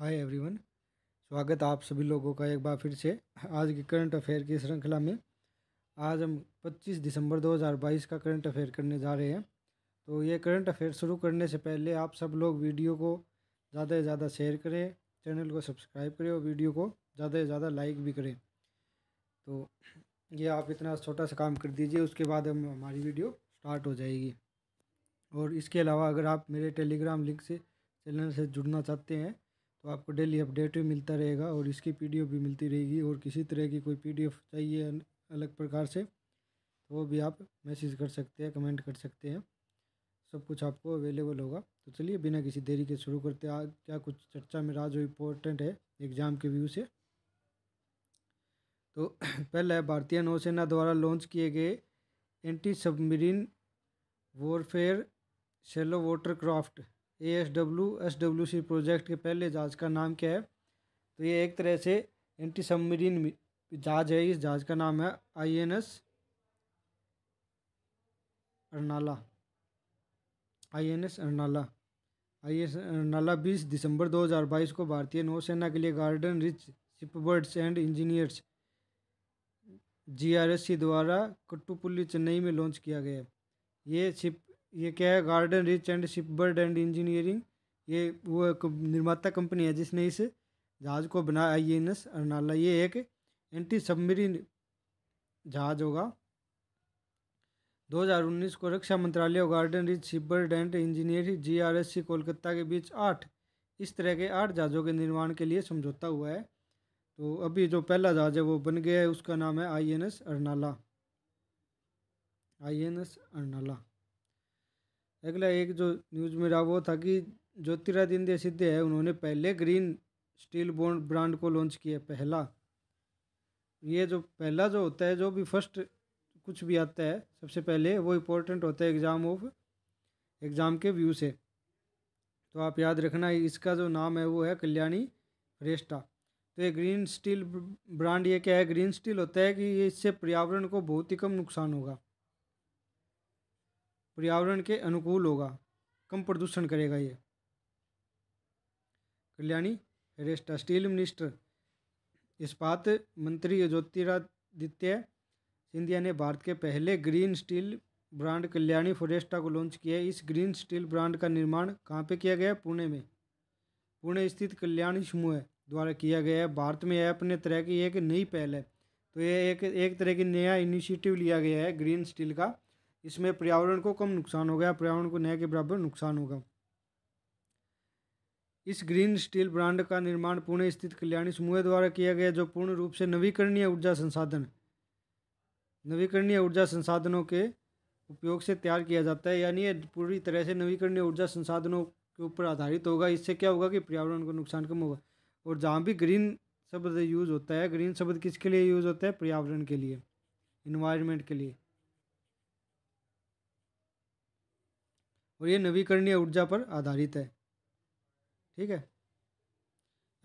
hi everyone स्वागत आप सभी लोगों का एक बार फिर से आज के करंट अफेयर की श्रृंखला में आज हम 25 दिसंबर 2022 का करंट अफेयर करने जा रहे हैं तो ये करंट अफेयर शुरू करने से पहले आप सब लोग वीडियो को ज़्यादा से ज़्यादा शेयर करें चैनल को सब्सक्राइब करें और वीडियो को ज़्यादा से ज़्यादा लाइक भी करें तो ये आप इतना छोटा सा काम कर दीजिए उसके बाद हम हमारी वीडियो स्टार्ट हो जाएगी और इसके अलावा अगर आप मेरे टेलीग्राम लिंक से चैनल से जुड़ना चाहते हैं तो आपको डेली अपडेट भी मिलता रहेगा और इसकी पीडीएफ भी मिलती रहेगी और किसी तरह की कोई पीडीएफ चाहिए अलग प्रकार से तो वो भी आप मैसेज कर सकते हैं कमेंट कर सकते हैं सब कुछ आपको अवेलेबल होगा तो चलिए बिना किसी देरी के शुरू करते हैं क्या कुछ चर्चा में रहा जो इम्पोर्टेंट है एग्ज़ाम के व्यू से तो पहला है भारतीय नौसेना द्वारा लॉन्च किए गए anti submarine warfare shallow water craft A S W S W C project के पहले जहाज़ का नाम क्या है तो ये एक तरह से एंटी सबमरीन जहाज है इस जहाज का नाम है I N S Arnala I N S Arnala I S Arnala बीस दिसंबर 2022 को भारतीय नौसेना के लिए garden reach shipbuilders and engineers G R S C द्वारा कट्टुपुल्ली चेन्नई में लॉन्च किया गया ये शिप ये क्या है garden reach and shipbuilders and engineering ये वो एक निर्माता कंपनी है जिसने इस जहाज़ को बनाया आई एन एस अरनाला ये एक एंटी सबमरीन जहाज होगा 2019 को रक्षा मंत्रालय और garden reach shipbuilders and engineering सी कोलकाता के बीच आठ इस तरह के आठ जहाज़ों के निर्माण के लिए समझौता हुआ है तो अभी जो पहला जहाज़ है वो बन गया है उसका नाम है I N S Arnala I N S Arnala अगला एक जो न्यूज़ में रहा वो था कि ज्योतिरादित्य सिद्धे है उन्होंने पहले ग्रीन स्टील बॉन्ड ब्रांड को लॉन्च किया पहला ये जो पहला जो होता है जो भी फर्स्ट कुछ भी आता है सबसे पहले वो इम्पोर्टेंट होता है एग्ज़ाम ऑफ एग्ज़ाम के व्यू से तो आप याद रखना इसका जो नाम है वो है कल्याणी रेस्टा तो ये ग्रीन स्टील ब्रांड ये क्या है ग्रीन स्टील होता है कि इससे पर्यावरण को बहुत ही कम नुकसान होगा पर्यावरण के अनुकूल होगा कम प्रदूषण करेगा ये कल्याणी रेस्टा स्टील मिनिस्टर इस्पात मंत्री ज्योतिरादित्य सिंधिया ने भारत के पहले green steel brand Kalyani Ferresta को लॉन्च किया है इस ग्रीन स्टील ब्रांड का निर्माण कहाँ पे किया गया पुणे में पुणे स्थित कल्याणी समूह द्वारा किया गया है भारत में यह अपने तरह की एक नई पहल है तो यह एक एक तरह की नया इनिशिएटिव लिया गया है ग्रीन स्टील का इसमें पर्यावरण को कम नुकसान होगा पर्यावरण को नया के बराबर नुकसान होगा इस ग्रीन स्टील ब्रांड का निर्माण पुणे स्थित कल्याणी समूह द्वारा किया गया जो पूर्ण रूप से नवीकरणीय ऊर्जा संसाधन नवीकरणीय ऊर्जा संसाधनों के उपयोग से तैयार किया जाता है यानी यह पूरी तरह से नवीकरणीय ऊर्जा संसाधनों के ऊपर आधारित होगा इससे क्या होगा कि पर्यावरण को नुकसान कम होगा और जहाँ भी ग्रीन शब्द यूज़ होता है ग्रीन शब्द किसके लिए यूज़ होता है पर्यावरण के लिए इन्वायरमेंट के लिए और ये नवीकरणीय ऊर्जा पर आधारित है ठीक है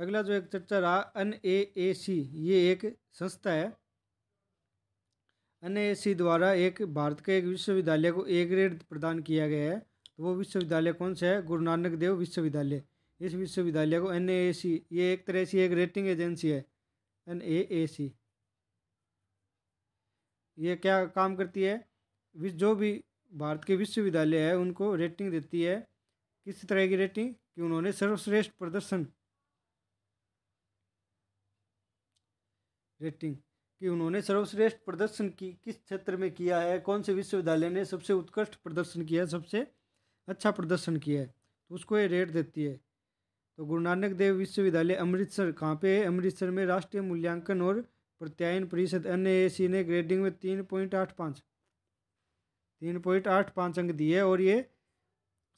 अगला जो एक चर्चा रहा एन ए ए सी ये एक संस्था है एन ए सी द्वारा एक भारत के एक विश्वविद्यालय को ए ग्रेड प्रदान किया गया है तो वो विश्वविद्यालय कौन सा है गुरु नानक देव विश्वविद्यालय इस विश्वविद्यालय को एन ए सी ये एक तरह से एक रेटिंग एजेंसी है एन ए ए सी ये क्या काम करती है जो भी भारत के विश्वविद्यालय है उनको रेटिंग देती है किस तरह की रेटिंग कि उन्होंने सर्वश्रेष्ठ प्रदर्शन रेटिंग कि उन्होंने सर्वश्रेष्ठ प्रदर्शन की किस क्षेत्र में किया है कौन से विश्वविद्यालय ने सबसे उत्कृष्ट प्रदर्शन किया है सबसे अच्छा प्रदर्शन किया है तो उसको ये रेट देती है तो गुरु नानक देव विश्वविद्यालय अमृतसर कहाँ पे है अमृतसर में राष्ट्रीय मूल्यांकन और प्रत्यायन परिषद एन ने ग्रेडिंग में तीन पॉइंट आठ पाँच तीन पॉइंट आठ पाँच अंक दिए और ये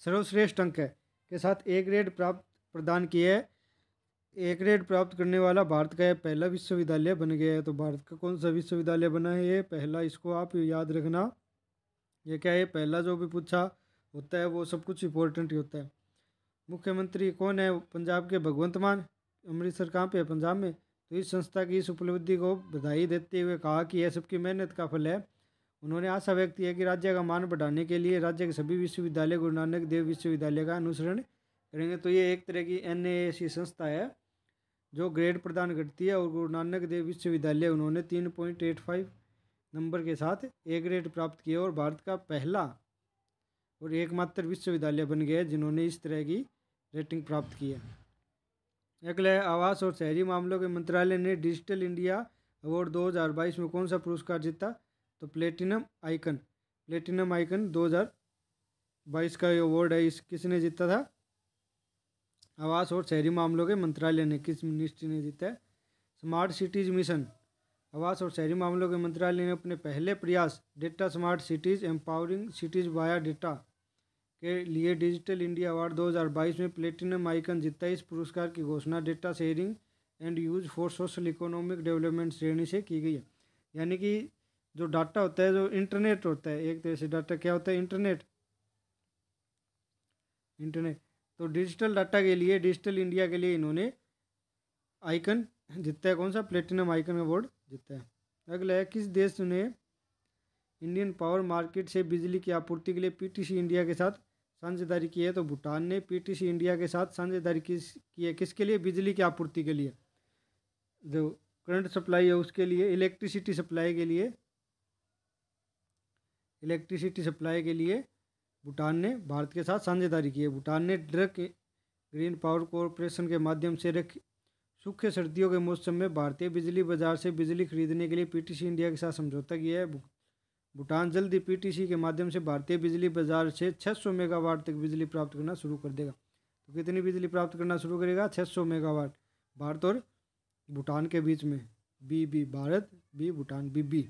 सर्वश्रेष्ठ अंक है के साथ ए ग्रेड प्राप्त प्रदान किया है ए ग्रेड प्राप्त करने वाला भारत का पहला विश्वविद्यालय बन गया है तो भारत का कौन सा विश्वविद्यालय बना है ये पहला इसको आप याद रखना ये क्या है पहला जो भी पूछा होता है वो सब कुछ इम्पोर्टेंट ही होता है मुख्यमंत्री कौन है पंजाब के भगवंत मान अमृतसर कहाँ पे है पंजाब में तो इस संस्था की इस उपलब्धि को बधाई देते हुए कहा कि यह सबकी मेहनत का फल है उन्होंने आशा व्यक्त किया कि राज्य का मान बढ़ाने के लिए राज्य के सभी विश्वविद्यालय गुरु नानक देव विश्वविद्यालय का अनुसरण करेंगे तो ये एक तरह की एन ऐसी संस्था है जो ग्रेड प्रदान करती है और गुरु नानक देव विश्वविद्यालय उन्होंने तीन पॉइंट एट फाइव नंबर के साथ ए ग्रेड प्राप्त किया और भारत का पहला और एकमात्र विश्वविद्यालय बन गया जिन्होंने इस तरह की रेटिंग प्राप्त की है अगले आवास और शहरी मामलों के मंत्रालय ने डिजिटल इंडिया अवार्ड दो में कौन सा पुरस्कार जीता तो प्लेटिनम आइकन प्लेटिनम आइकन 2022 का ये अवार्ड है इस किसने जीता था आवास और शहरी मामलों के मंत्रालय ने किस मिनिस्ट्री ने जीता है स्मार्ट सिटीज़ मिशन आवास और शहरी मामलों के मंत्रालय ने अपने पहले प्रयास data smart cities empowering cities via data के लिए डिजिटल इंडिया अवार्ड 2022 में प्लेटिनम आइकन जीता इस पुरस्कार की घोषणा data sharing and use for social economic development श्रेणी से की गई है यानी कि जो डाटा होता है जो इंटरनेट होता है एक तरह से डाटा क्या होता है इंटरनेट इंटरनेट तो डिजिटल डाटा के लिए डिजिटल इंडिया के लिए इन्होंने आइकन जीता है कौन सा प्लेटिनम आइकन अवार्ड जीता है अगला है किस देश ने इंडियन पावर मार्केट से बिजली की आपूर्ति के लिए पीटीसी इंडिया के साथ साझेदारी की है तो भूटान ने पीटीसी इंडिया के साथ साझेदारी किस की है किसके लिए बिजली की आपूर्ति के लिए जो करंट सप्लाई है उसके लिए इलेक्ट्रिसिटी सप्लाई के लिए इलेक्ट्रिसिटी सप्लाई के लिए भूटान ने भारत के साथ साझेदारी की है भूटान ने ड्रग ग्रीन पावर कॉरपोरेशन के माध्यम से रख सूखे सर्दियों के मौसम में भारतीय बिजली बाजार से बिजली खरीदने के लिए पीटीसी इंडिया के साथ समझौता किया है भूटान जल्द ही पीटीसी के माध्यम से भारतीय बिजली बाजार से 600 मेगावाट तक बिजली प्राप्त करना शुरू कर देगा तो कितनी बिजली प्राप्त करना शुरू करेगा 600 मेगावाट भारत और भूटान के बीच में B B Bharat B Bhutan B B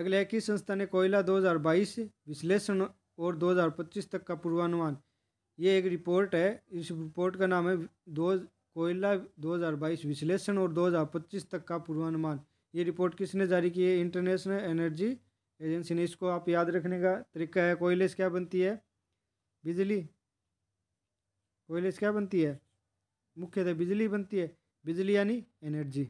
अगले एक ही संस्था ने कोयला 2022 विश्लेषण और 2025 तक का पूर्वानुमान ये एक रिपोर्ट है इस रिपोर्ट का नाम है दो कोयला 2022 विश्लेषण और 2025 तक का पूर्वानुमान ये रिपोर्ट किसने जारी की है इंटरनेशनल एनर्जी एजेंसी ने इसको आप याद रखने का तरीका है कोयले से क्या बनती है बिजली कोयले से क्या बनती है मुख्यतः बिजली बनती है बिजली यानी एनर्जी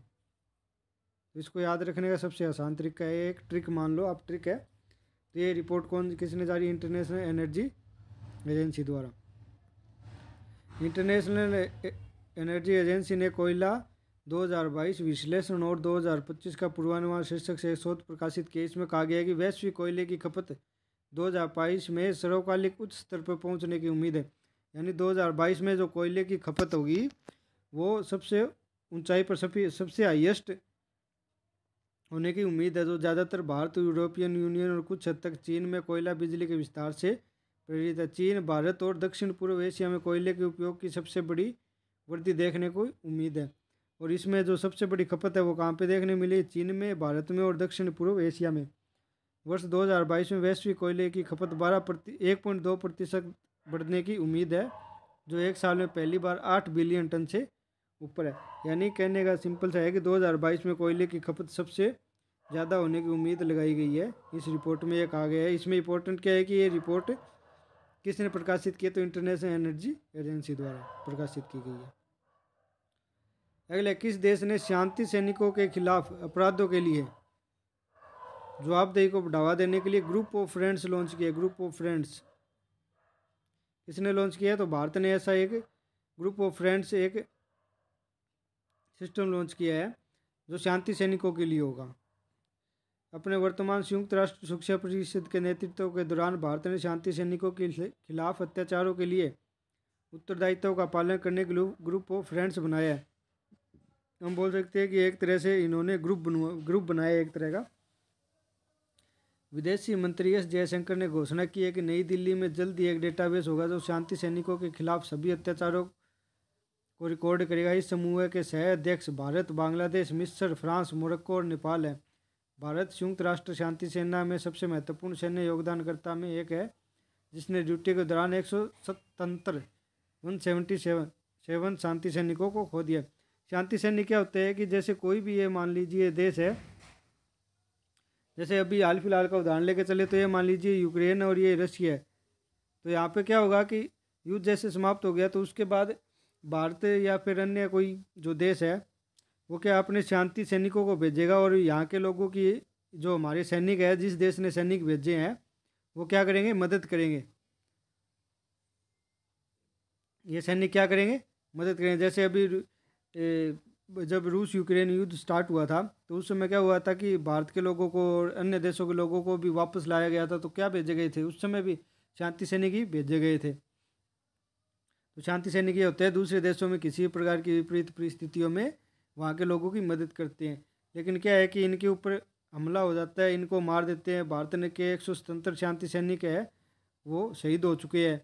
तो इसको याद रखने का सबसे आसान तरीका है एक ट्रिक मान लो आप ट्रिक है तो ये रिपोर्ट कौन किसने जारी इंटरनेशनल एनर्जी एजेंसी द्वारा इंटरनेशनल एनर्जी एजेंसी ने कोयला 2022 विश्लेषण और 2025 का पूर्वानुमान शीर्षक से शोध प्रकाशित किया इसमें कहा गया है कि वैश्विक कोयले की खपत 2022 में सर्वकालिक उच्च स्तर पर पहुंचने की उम्मीद है यानी 2022 में जो कोयले की खपत होगी वो सबसे ऊंचाई पर सभी सबसे हाइएस्ट होने की उम्मीद है जो तो ज़्यादातर भारत यूरोपियन यूनियन और कुछ हद तक चीन में कोयला बिजली के विस्तार से प्रेरित है चीन भारत और दक्षिण पूर्व एशिया में कोयले के उपयोग की सबसे बड़ी वृद्धि देखने को उम्मीद है और इसमें जो सबसे बड़ी खपत है वो कहाँ पे देखने मिली चीन में भारत में और दक्षिण पूर्व एशिया में वर्ष 2022 में वैश्विक कोयले की खपत बारह प्रति एक पॉइंट दो प्रतिशत बढ़ने की उम्मीद है जो एक साल में पहली बार आठ बिलियन टन से ऊपर है यानी कहने का सिंपल सा है कि 2022 में कोयले की खपत सबसे ज़्यादा होने की उम्मीद लगाई गई है इस रिपोर्ट में यह कहा गया है इसमें इंपॉर्टेंट क्या है कि ये रिपोर्ट किसने प्रकाशित की तो इंटरनेशनल एनर्जी एजेंसी द्वारा प्रकाशित की गई है अगले किस देश ने शांति सैनिकों के खिलाफ अपराधों के लिए जवाबदेही को बढ़ावा देने के लिए ग्रुप ऑफ फ्रेंड्स लॉन्च किया ग्रुप ऑफ फ्रेंड्स किसने लॉन्च किया तो भारत ने ऐसा एक ग्रुप ऑफ फ्रेंड्स एक सिस्टम लॉन्च किया है जो शांति सैनिकों के लिए होगा अपने वर्तमान संयुक्त राष्ट्र सुरक्षा परिषद के नेतृत्व के दौरान भारत ने शांति सैनिकों के खिलाफ अत्याचारों के लिए उत्तरदायित्व का पालन करने के लिए ग्रुप ऑफ फ्रेंड्स बनाया है हम बोल सकते हैं कि एक तरह से इन्होंने ग्रुप ग्रुप बनाया एक तरह का विदेशी मंत्री एस जयशंकर ने घोषणा की है कि नई दिल्ली में जल्द ही एक डेटाबेस होगा जो शांति सैनिकों के खिलाफ सभी अत्याचारों को रिकॉर्ड करेगा इस समूह के सह अध्यक्ष भारत बांग्लादेश मिस्र फ्रांस मोरक्को और नेपाल हैं भारत संयुक्त राष्ट्र शांति सेना में सबसे महत्वपूर्ण सैन्य योगदानकर्ता में एक है जिसने ड्यूटी के दौरान एक सौ सतहत्तर वन सेवेंटी सेवन सेवन शांति सैनिकों को खो दिया शांति सैनिक क्या होते हैं कि जैसे कोई भी ये मान लीजिए देश है जैसे अभी हाल फिलहाल का उदाहरण लेके चले तो ये मान लीजिए यूक्रेन और ये रशिया है तो यहाँ पे क्या होगा कि युद्ध जैसे समाप्त हो गया तो उसके बाद भारत या फिर अन्य कोई जो देश है वो क्या अपने शांति सैनिकों को भेजेगा और यहाँ के लोगों की जो हमारे सैनिक है जिस देश ने सैनिक भेजे हैं वो क्या करेंगे मदद करेंगे ये सैनिक क्या करेंगे मदद करेंगे जैसे अभी जब रूस यूक्रेन युद्ध स्टार्ट हुआ था तो उस समय क्या हुआ था कि भारत के लोगों को और अन्य देशों के लोगों को भी वापस लाया गया था तो क्या भेजे गए थे उस समय भी शांति सैनिक ही भेजे गए थे तो शांति सैनिक ये होते हैं दूसरे देशों में किसी प्रकार की विपरीत परिस्थितियों में वहाँ के लोगों की मदद करते हैं लेकिन क्या है कि इनके ऊपर हमला हो जाता है इनको मार देते हैं भारत ने के एक स्वतंत्र शांति सैनिक है वो शहीद हो चुके हैं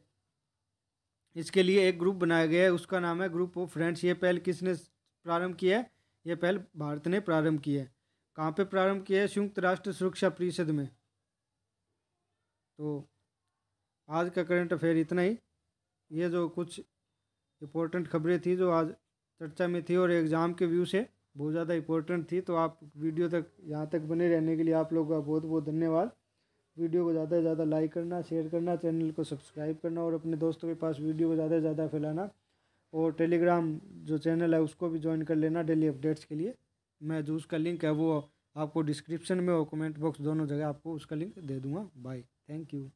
इसके लिए एक ग्रुप बनाया गया है उसका नाम है ग्रुप ऑफ फ्रेंड्स ये पहल किसने प्रारंभ किया है यह पहल भारत ने प्रारंभ की है कहाँ पे प्रारंभ किया है संयुक्त राष्ट्र सुरक्षा परिषद में तो आज का करंट अफेयर इतना ही ये जो कुछ इम्पोर्टेंट खबरें थी जो आज चर्चा में थी और एग्ज़ाम के व्यू से बहुत ज़्यादा इंपॉर्टेंट थी तो आप वीडियो तक यहाँ तक बने रहने के लिए आप लोगों का बहुत बहुत धन्यवाद वीडियो को ज़्यादा से ज़्यादा लाइक करना शेयर करना चैनल को सब्सक्राइब करना और अपने दोस्तों के पास वीडियो को ज़्यादा से ज़्यादा फैलाना और टेलीग्राम जो चैनल है उसको भी ज्वाइन कर लेना डेली अपडेट्स के लिए मैं जो उसका लिंक है वो आपको डिस्क्रिप्शन में और कमेंट बॉक्स दोनों जगह आपको उसका लिंक दे दूँगा बाय थैंक यू